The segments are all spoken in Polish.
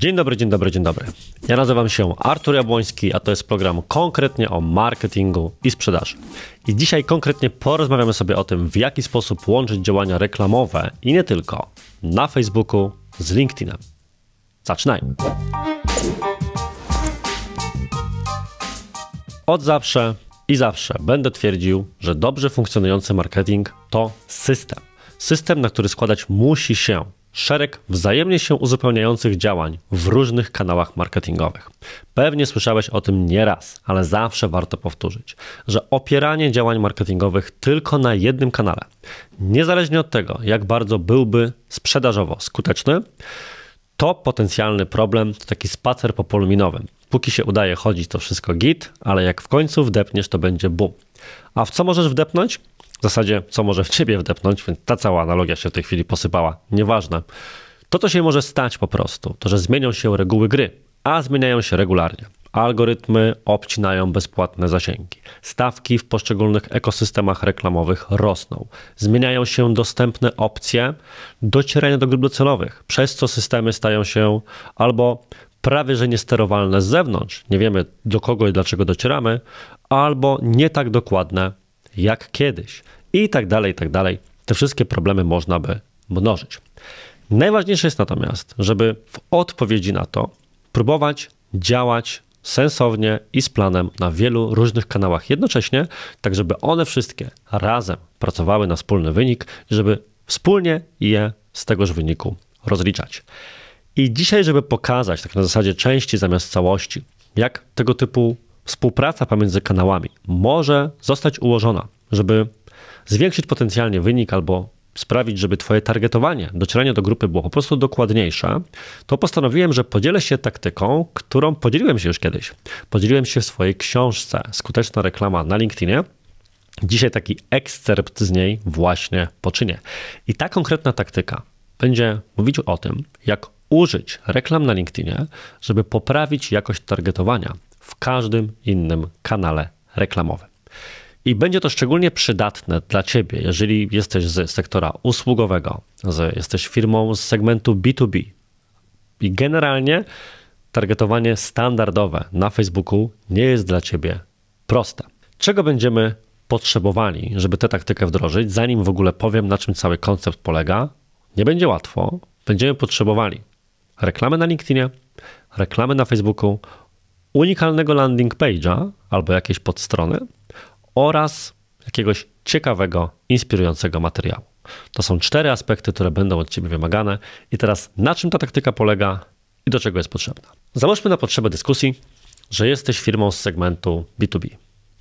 Dzień dobry, dzień dobry, dzień dobry. Ja nazywam się Artur Jabłoński, a to jest program konkretnie o marketingu i sprzedaży. I dzisiaj konkretnie porozmawiamy sobie o tym, w jaki sposób łączyć działania reklamowe i nie tylko na Facebooku z LinkedInem. Zaczynajmy. Od zawsze i zawsze będę twierdził, że dobrze funkcjonujący marketing to system. System, na który składać musi się szereg wzajemnie się uzupełniających działań w różnych kanałach marketingowych. Pewnie słyszałeś o tym nieraz, ale zawsze warto powtórzyć, że opieranie działań marketingowych tylko na jednym kanale, niezależnie od tego, jak bardzo byłby sprzedażowo skuteczny, to potencjalny problem to taki spacer po Póki się udaje chodzić, to wszystko git, ale jak w końcu wdepniesz, to będzie bum. A w co możesz wdepnąć? w zasadzie co może w ciebie wdepnąć, więc ta cała analogia się w tej chwili posypała. Nieważne. To, co się może stać po prostu, to że zmienią się reguły gry, a zmieniają się regularnie. Algorytmy obcinają bezpłatne zasięgi. Stawki w poszczególnych ekosystemach reklamowych rosną. Zmieniają się dostępne opcje docierania do grup docelowych, przez co systemy stają się albo prawie że niesterowalne z zewnątrz, nie wiemy do kogo i dlaczego docieramy, albo nie tak dokładne jak kiedyś i tak dalej, i tak dalej. Te wszystkie problemy można by mnożyć. Najważniejsze jest natomiast, żeby w odpowiedzi na to próbować działać sensownie i z planem na wielu różnych kanałach jednocześnie, tak żeby one wszystkie razem pracowały na wspólny wynik, żeby wspólnie je z tegoż wyniku rozliczać. I dzisiaj, żeby pokazać tak na zasadzie części zamiast całości, jak tego typu współpraca pomiędzy kanałami może zostać ułożona, żeby zwiększyć potencjalnie wynik albo sprawić, żeby Twoje targetowanie, docieranie do grupy było po prostu dokładniejsze, to postanowiłem, że podzielę się taktyką, którą podzieliłem się już kiedyś. Podzieliłem się w swojej książce Skuteczna reklama na LinkedInie. Dzisiaj taki ekscerpt z niej właśnie poczynię. I ta konkretna taktyka będzie mówić o tym, jak użyć reklam na LinkedInie, żeby poprawić jakość targetowania, w każdym innym kanale reklamowym. I będzie to szczególnie przydatne dla Ciebie, jeżeli jesteś z sektora usługowego, z, jesteś firmą z segmentu B2B. I generalnie targetowanie standardowe na Facebooku nie jest dla Ciebie proste. Czego będziemy potrzebowali, żeby tę taktykę wdrożyć, zanim w ogóle powiem, na czym cały koncept polega? Nie będzie łatwo. Będziemy potrzebowali reklamy na LinkedInie, reklamy na Facebooku unikalnego landing page'a albo jakiejś podstrony oraz jakiegoś ciekawego, inspirującego materiału. To są cztery aspekty, które będą od Ciebie wymagane. I teraz na czym ta taktyka polega i do czego jest potrzebna? Załóżmy na potrzebę dyskusji, że jesteś firmą z segmentu B2B.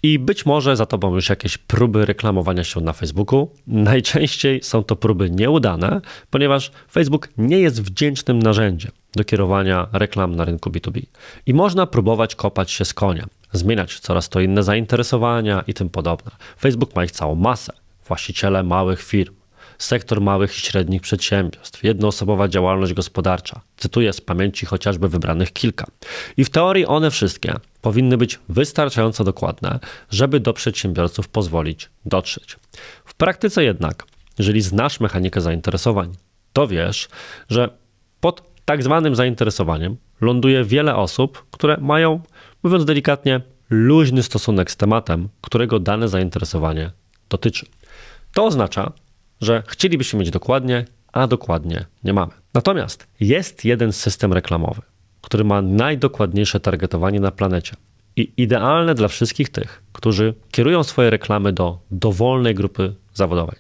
I być może za tobą już jakieś próby reklamowania się na Facebooku. Najczęściej są to próby nieudane, ponieważ Facebook nie jest wdzięcznym narzędziem do kierowania reklam na rynku B2B. I można próbować kopać się z konia, zmieniać coraz to inne zainteresowania i tym podobne. Facebook ma ich całą masę. Właściciele małych firm, sektor małych i średnich przedsiębiorstw, jednoosobowa działalność gospodarcza. Cytuję z pamięci chociażby wybranych kilka. I w teorii one wszystkie powinny być wystarczająco dokładne, żeby do przedsiębiorców pozwolić dotrzeć. W praktyce jednak, jeżeli znasz mechanikę zainteresowań, to wiesz, że pod tak zwanym zainteresowaniem ląduje wiele osób, które mają, mówiąc delikatnie, luźny stosunek z tematem, którego dane zainteresowanie dotyczy. To oznacza, że chcielibyśmy mieć dokładnie, a dokładnie nie mamy. Natomiast jest jeden system reklamowy, który ma najdokładniejsze targetowanie na planecie i idealne dla wszystkich tych, którzy kierują swoje reklamy do dowolnej grupy zawodowej.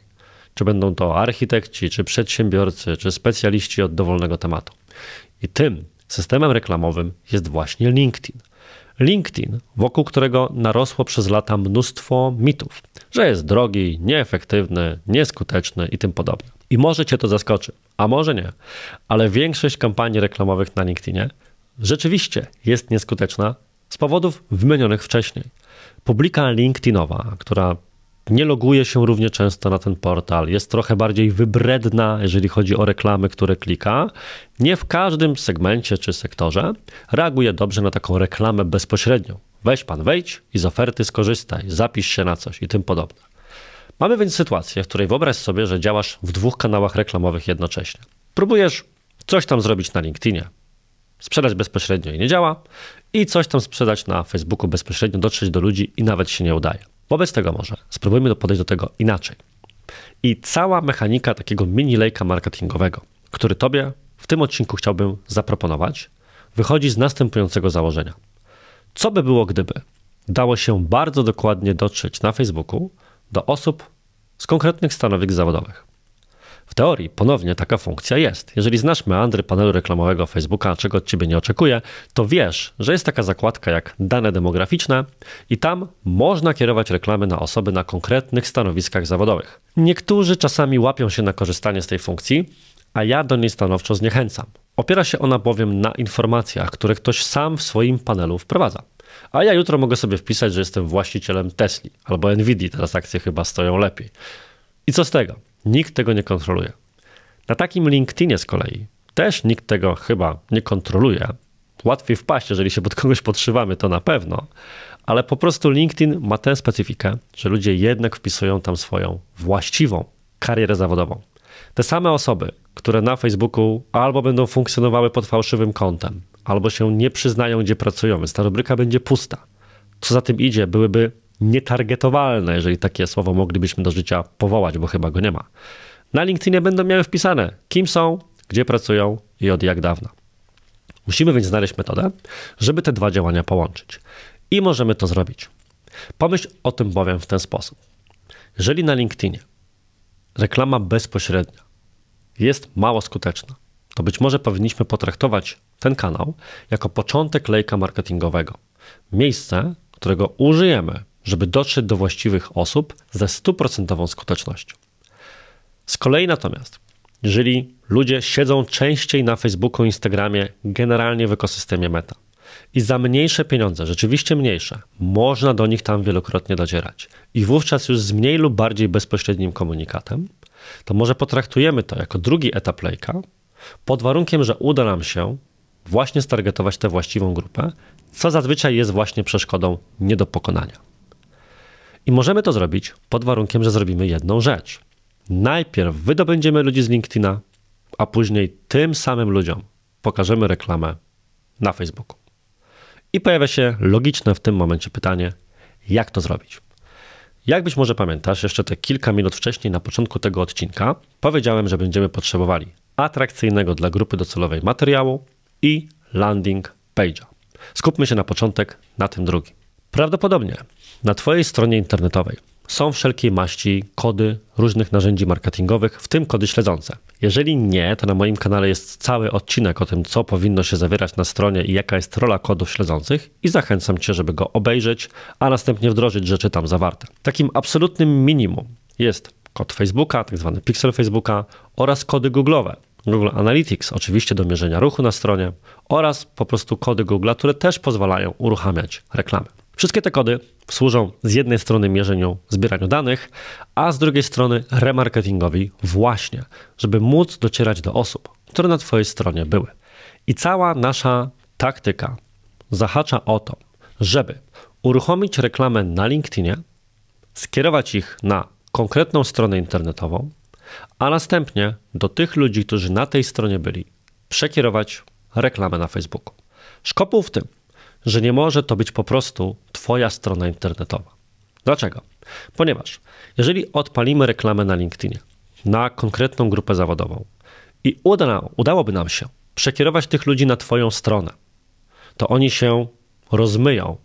Czy będą to architekci, czy przedsiębiorcy, czy specjaliści od dowolnego tematu. I tym systemem reklamowym jest właśnie LinkedIn. LinkedIn, wokół którego narosło przez lata mnóstwo mitów, że jest drogi, nieefektywny, nieskuteczny i tym podobne. I może cię to zaskoczy, a może nie, ale większość kampanii reklamowych na LinkedInie rzeczywiście jest nieskuteczna z powodów wymienionych wcześniej. Publika LinkedInowa, która nie loguje się równie często na ten portal. Jest trochę bardziej wybredna, jeżeli chodzi o reklamy, które klika. Nie w każdym segmencie czy sektorze reaguje dobrze na taką reklamę bezpośrednią. Weź pan, wejdź i z oferty skorzystaj, zapisz się na coś i tym podobne. Mamy więc sytuację, w której wyobraź sobie, że działasz w dwóch kanałach reklamowych jednocześnie. Próbujesz coś tam zrobić na LinkedInie, sprzedać bezpośrednio i nie działa, i coś tam sprzedać na Facebooku bezpośrednio, dotrzeć do ludzi i nawet się nie udaje. Wobec tego może spróbujmy podejść do tego inaczej. I cała mechanika takiego mini lejka marketingowego, który tobie w tym odcinku chciałbym zaproponować, wychodzi z następującego założenia. Co by było, gdyby dało się bardzo dokładnie dotrzeć na Facebooku do osób z konkretnych stanowisk zawodowych? W teorii ponownie taka funkcja jest. Jeżeli znasz meandry panelu reklamowego Facebooka, czego od ciebie nie oczekuję, to wiesz, że jest taka zakładka jak dane demograficzne i tam można kierować reklamy na osoby na konkretnych stanowiskach zawodowych. Niektórzy czasami łapią się na korzystanie z tej funkcji, a ja do niej stanowczo zniechęcam. Opiera się ona bowiem na informacjach, które ktoś sam w swoim panelu wprowadza. A ja jutro mogę sobie wpisać, że jestem właścicielem Tesli albo Nvidia, teraz akcje chyba stoją lepiej. I co z tego? Nikt tego nie kontroluje. Na takim LinkedInie z kolei też nikt tego chyba nie kontroluje. Łatwiej wpaść, jeżeli się pod kogoś podszywamy, to na pewno, ale po prostu LinkedIn ma tę specyfikę, że ludzie jednak wpisują tam swoją właściwą karierę zawodową. Te same osoby, które na Facebooku albo będą funkcjonowały pod fałszywym kontem, albo się nie przyznają, gdzie pracują, więc ta rubryka będzie pusta. Co za tym idzie, byłyby nietargetowalne, jeżeli takie słowo moglibyśmy do życia powołać, bo chyba go nie ma. Na LinkedInie będą miały wpisane, kim są, gdzie pracują i od jak dawna. Musimy więc znaleźć metodę, żeby te dwa działania połączyć. I możemy to zrobić. Pomyśl o tym bowiem w ten sposób. Jeżeli na LinkedInie reklama bezpośrednia jest mało skuteczna, to być może powinniśmy potraktować ten kanał jako początek lejka marketingowego. Miejsce, którego użyjemy żeby dotrzeć do właściwych osób ze stuprocentową skutecznością. Z kolei natomiast, jeżeli ludzie siedzą częściej na Facebooku, Instagramie, generalnie w ekosystemie meta i za mniejsze pieniądze, rzeczywiście mniejsze, można do nich tam wielokrotnie docierać i wówczas już z mniej lub bardziej bezpośrednim komunikatem, to może potraktujemy to jako drugi etap lejka, pod warunkiem, że uda nam się właśnie stargetować tę właściwą grupę, co zazwyczaj jest właśnie przeszkodą nie do pokonania. I możemy to zrobić pod warunkiem, że zrobimy jedną rzecz. Najpierw wydobędziemy ludzi z LinkedIna, a później tym samym ludziom pokażemy reklamę na Facebooku. I pojawia się logiczne w tym momencie pytanie, jak to zrobić? Jak być może pamiętasz, jeszcze te kilka minut wcześniej na początku tego odcinka powiedziałem, że będziemy potrzebowali atrakcyjnego dla grupy docelowej materiału i landing page'a. Skupmy się na początek na tym drugim. Prawdopodobnie na Twojej stronie internetowej są wszelkiej maści kody różnych narzędzi marketingowych, w tym kody śledzące. Jeżeli nie, to na moim kanale jest cały odcinek o tym, co powinno się zawierać na stronie i jaka jest rola kodów śledzących i zachęcam Cię, żeby go obejrzeć, a następnie wdrożyć rzeczy tam zawarte. Takim absolutnym minimum jest kod Facebooka, tzw. Tak pixel Facebooka oraz kody Google'owe. Google Analytics, oczywiście do mierzenia ruchu na stronie, oraz po prostu kody Google, które też pozwalają uruchamiać reklamy. Wszystkie te kody służą z jednej strony mierzeniu, zbieraniu danych, a z drugiej strony remarketingowi właśnie, żeby móc docierać do osób, które na Twojej stronie były. I cała nasza taktyka zahacza o to, żeby uruchomić reklamę na LinkedInie, skierować ich na konkretną stronę internetową, a następnie do tych ludzi, którzy na tej stronie byli, przekierować reklamę na Facebooku. Szkopuł w tym, że nie może to być po prostu Twoja strona internetowa. Dlaczego? Ponieważ jeżeli odpalimy reklamę na LinkedInie na konkretną grupę zawodową i uda nam, udałoby nam się przekierować tych ludzi na Twoją stronę, to oni się rozmyją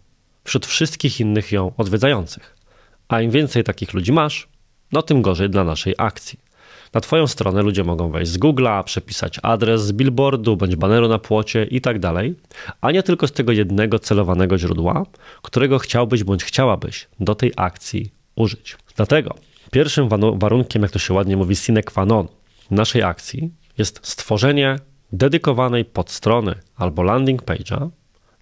wśród wszystkich innych ją odwiedzających. A im więcej takich ludzi masz, no tym gorzej dla naszej akcji. Na Twoją stronę ludzie mogą wejść z Google'a, przepisać adres z billboardu bądź baneru na płocie i tak dalej, a nie tylko z tego jednego celowanego źródła, którego chciałbyś bądź chciałabyś do tej akcji użyć. Dlatego pierwszym warunkiem, jak to się ładnie mówi, sine qua non naszej akcji jest stworzenie dedykowanej podstrony albo landing page'a,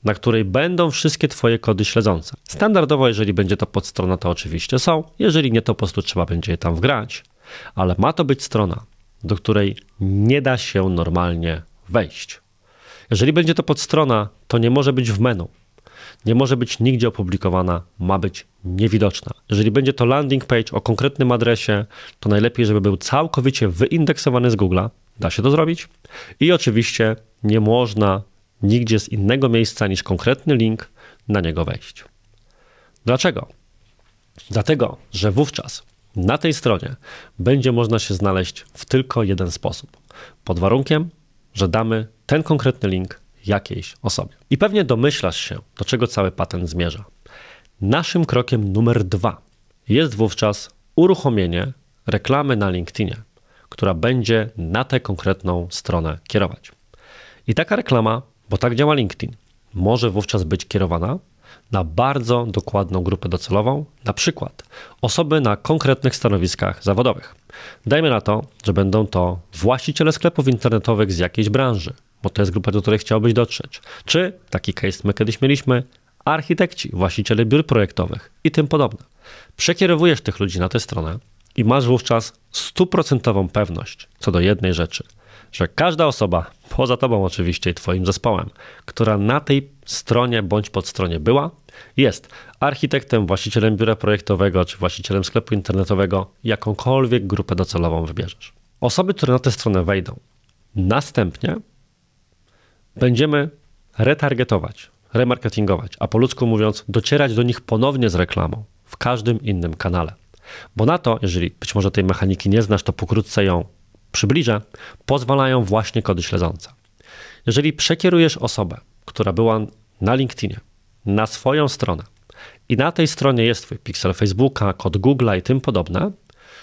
na której będą wszystkie Twoje kody śledzące. Standardowo, jeżeli będzie to podstrona, to oczywiście są, jeżeli nie, to po prostu trzeba będzie je tam wgrać, ale ma to być strona, do której nie da się normalnie wejść. Jeżeli będzie to podstrona, to nie może być w menu. Nie może być nigdzie opublikowana, ma być niewidoczna. Jeżeli będzie to landing page o konkretnym adresie, to najlepiej, żeby był całkowicie wyindeksowany z Google'a. Da się to zrobić. I oczywiście nie można nigdzie z innego miejsca niż konkretny link na niego wejść. Dlaczego? Dlatego, że wówczas na tej stronie będzie można się znaleźć w tylko jeden sposób. Pod warunkiem, że damy ten konkretny link jakiejś osobie. I pewnie domyślasz się, do czego cały patent zmierza. Naszym krokiem numer dwa jest wówczas uruchomienie reklamy na LinkedInie, która będzie na tę konkretną stronę kierować. I taka reklama, bo tak działa LinkedIn, może wówczas być kierowana na bardzo dokładną grupę docelową, na przykład osoby na konkretnych stanowiskach zawodowych. Dajmy na to, że będą to właściciele sklepów internetowych z jakiejś branży, bo to jest grupa, do której chciałbyś dotrzeć. Czy taki case my kiedyś mieliśmy, architekci, właściciele biur projektowych i tym podobne. Przekierowujesz tych ludzi na tę stronę i masz wówczas stuprocentową pewność co do jednej rzeczy – że każda osoba, poza tobą oczywiście i twoim zespołem, która na tej stronie bądź pod stronie była, jest architektem, właścicielem biura projektowego czy właścicielem sklepu internetowego, jakąkolwiek grupę docelową wybierzesz. Osoby, które na tę stronę wejdą, następnie będziemy retargetować, remarketingować, a po ludzku mówiąc, docierać do nich ponownie z reklamą w każdym innym kanale. Bo na to, jeżeli być może tej mechaniki nie znasz, to pokrótce ją przybliżę, pozwalają właśnie kody śledzące. Jeżeli przekierujesz osobę, która była na LinkedInie, na swoją stronę i na tej stronie jest Twój pixel Facebooka, kod Google'a i tym podobne,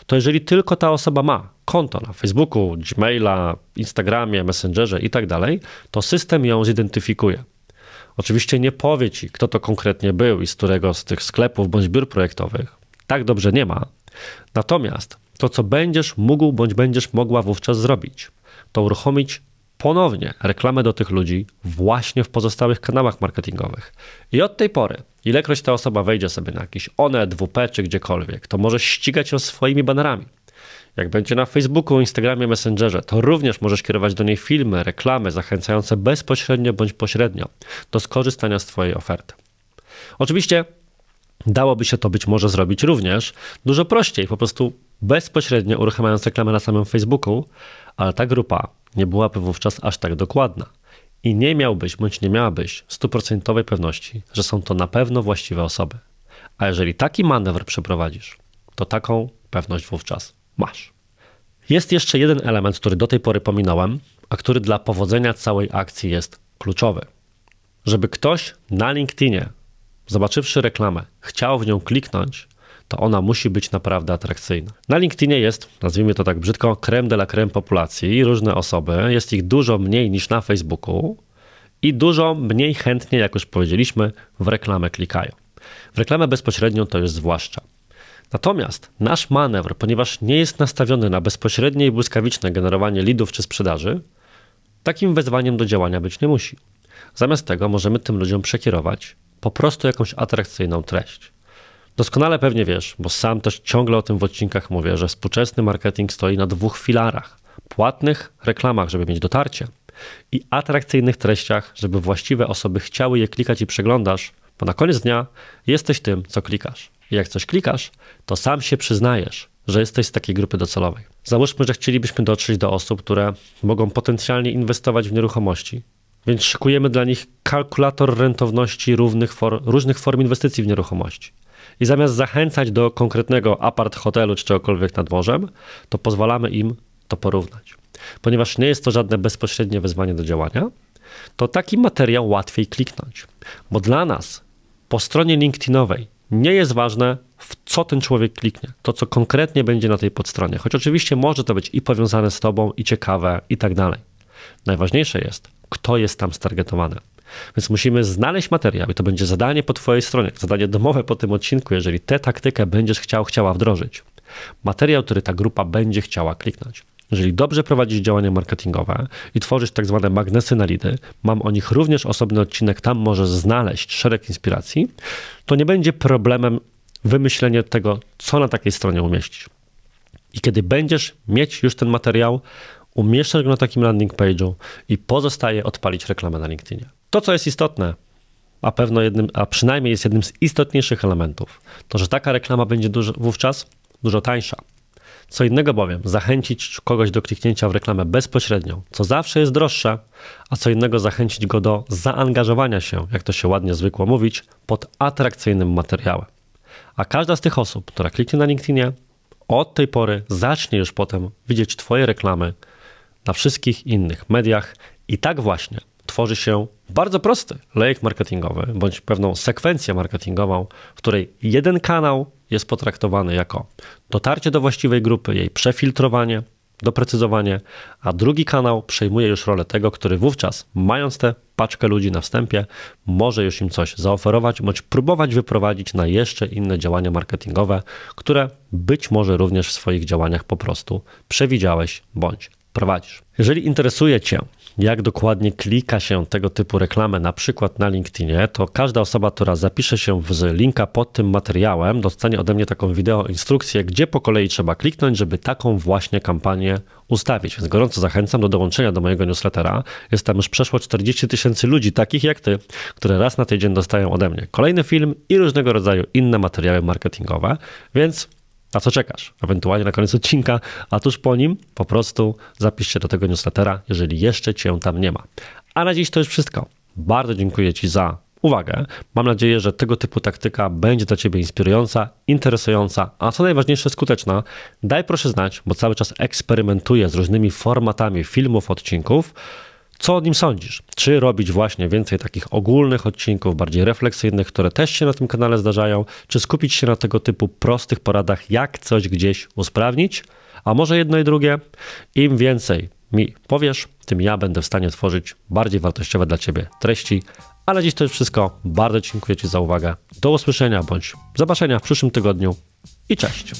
to jeżeli tylko ta osoba ma konto na Facebooku, Gmaila, Instagramie, Messengerze i tak dalej, to system ją zidentyfikuje. Oczywiście nie powie ci, kto to konkretnie był i z którego z tych sklepów bądź biur projektowych. Tak dobrze nie ma. Natomiast to, co będziesz mógł bądź będziesz mogła wówczas zrobić, to uruchomić ponownie reklamę do tych ludzi właśnie w pozostałych kanałach marketingowych. I od tej pory, ilekroć ta osoba wejdzie sobie na jakiś One, WP czy gdziekolwiek, to może ścigać ją swoimi banerami. Jak będzie na Facebooku, Instagramie, Messengerze, to również możesz kierować do niej filmy, reklamy zachęcające bezpośrednio bądź pośrednio do skorzystania z Twojej oferty. Oczywiście Dałoby się to być może zrobić również dużo prościej, po prostu bezpośrednio uruchamiając reklamę na samym Facebooku, ale ta grupa nie byłaby wówczas aż tak dokładna. I nie miałbyś bądź nie miałabyś stuprocentowej pewności, że są to na pewno właściwe osoby. A jeżeli taki manewr przeprowadzisz, to taką pewność wówczas masz. Jest jeszcze jeden element, który do tej pory pominąłem, a który dla powodzenia całej akcji jest kluczowy. Żeby ktoś na LinkedInie zobaczywszy reklamę, chciał w nią kliknąć, to ona musi być naprawdę atrakcyjna. Na LinkedInie jest, nazwijmy to tak brzydko, krem de la creme populacji różne osoby. Jest ich dużo mniej niż na Facebooku i dużo mniej chętnie, jak już powiedzieliśmy, w reklamę klikają. W reklamę bezpośrednią to jest zwłaszcza. Natomiast nasz manewr, ponieważ nie jest nastawiony na bezpośrednie i błyskawiczne generowanie lidów czy sprzedaży, takim wezwaniem do działania być nie musi. Zamiast tego możemy tym ludziom przekierować po prostu jakąś atrakcyjną treść. Doskonale pewnie wiesz, bo sam też ciągle o tym w odcinkach mówię, że współczesny marketing stoi na dwóch filarach: płatnych reklamach, żeby mieć dotarcie, i atrakcyjnych treściach, żeby właściwe osoby chciały je klikać i przeglądasz, bo na koniec dnia jesteś tym, co klikasz. I jak coś klikasz, to sam się przyznajesz, że jesteś z takiej grupy docelowej. Załóżmy, że chcielibyśmy dotrzeć do osób, które mogą potencjalnie inwestować w nieruchomości, więc szykujemy dla nich kalkulator rentowności for, różnych form inwestycji w nieruchomości. I zamiast zachęcać do konkretnego apart hotelu czy czegokolwiek nad morzem, to pozwalamy im to porównać. Ponieważ nie jest to żadne bezpośrednie wezwanie do działania, to taki materiał łatwiej kliknąć. Bo dla nas po stronie LinkedInowej nie jest ważne, w co ten człowiek kliknie, to co konkretnie będzie na tej podstronie. Choć oczywiście może to być i powiązane z tobą, i ciekawe, i tak dalej. Najważniejsze jest, kto jest tam stargetowany. Więc musimy znaleźć materiał i to będzie zadanie po Twojej stronie, zadanie domowe po tym odcinku, jeżeli tę taktykę będziesz chciał, chciała wdrożyć. Materiał, który ta grupa będzie chciała kliknąć. Jeżeli dobrze prowadzisz działania marketingowe i tworzysz tak zwane magnesy na lidy, mam o nich również osobny odcinek, tam możesz znaleźć szereg inspiracji, to nie będzie problemem wymyślenie tego, co na takiej stronie umieścić. I kiedy będziesz mieć już ten materiał, Umieszczę go na takim landing page'u i pozostaje odpalić reklamę na LinkedInie. To, co jest istotne, a pewno jednym, a przynajmniej jest jednym z istotniejszych elementów, to że taka reklama będzie dużo, wówczas dużo tańsza. Co innego bowiem, zachęcić kogoś do kliknięcia w reklamę bezpośrednią, co zawsze jest droższe, a co innego zachęcić go do zaangażowania się, jak to się ładnie zwykło mówić, pod atrakcyjnym materiałem. A każda z tych osób, która kliknie na LinkedInie, od tej pory zacznie już potem widzieć Twoje reklamy na wszystkich innych mediach. I tak właśnie tworzy się bardzo prosty lejek marketingowy, bądź pewną sekwencję marketingową, w której jeden kanał jest potraktowany jako dotarcie do właściwej grupy, jej przefiltrowanie, doprecyzowanie, a drugi kanał przejmuje już rolę tego, który wówczas, mając tę paczkę ludzi na wstępie, może już im coś zaoferować, bądź próbować wyprowadzić na jeszcze inne działania marketingowe, które być może również w swoich działaniach po prostu przewidziałeś bądź prowadzisz. Jeżeli interesuje Cię, jak dokładnie klika się tego typu reklamę, na przykład na LinkedInie, to każda osoba, która zapisze się z linka pod tym materiałem, dostanie ode mnie taką wideo instrukcję, gdzie po kolei trzeba kliknąć, żeby taką właśnie kampanię ustawić. Więc gorąco zachęcam do dołączenia do mojego newslettera. Jest tam już przeszło 40 tysięcy ludzi, takich jak Ty, które raz na tydzień dostają ode mnie kolejny film i różnego rodzaju inne materiały marketingowe, więc na co czekasz? Ewentualnie na koniec odcinka, a tuż po nim po prostu zapisz się do tego newslettera, jeżeli jeszcze cię tam nie ma. A na dziś to już wszystko. Bardzo dziękuję Ci za uwagę. Mam nadzieję, że tego typu taktyka będzie dla Ciebie inspirująca, interesująca, a co najważniejsze skuteczna. Daj proszę znać, bo cały czas eksperymentuję z różnymi formatami filmów, odcinków. Co o nim sądzisz? Czy robić właśnie więcej takich ogólnych odcinków, bardziej refleksyjnych, które też się na tym kanale zdarzają, czy skupić się na tego typu prostych poradach, jak coś gdzieś usprawnić? A może jedno i drugie? Im więcej mi powiesz, tym ja będę w stanie tworzyć bardziej wartościowe dla Ciebie treści. Ale dziś to już wszystko. Bardzo dziękuję Ci za uwagę. Do usłyszenia bądź zobaczenia w przyszłym tygodniu i cześć.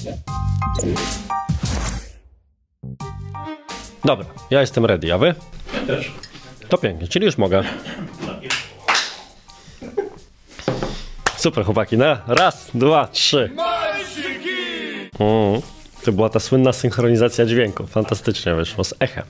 Dobra, ja jestem ready, a Wy? Ja też. To pięknie, czyli już mogę. Super chłopaki, no? Raz, dwa, trzy. Mm. To była ta słynna synchronizacja dźwięku. Fantastycznie wyszło z echem.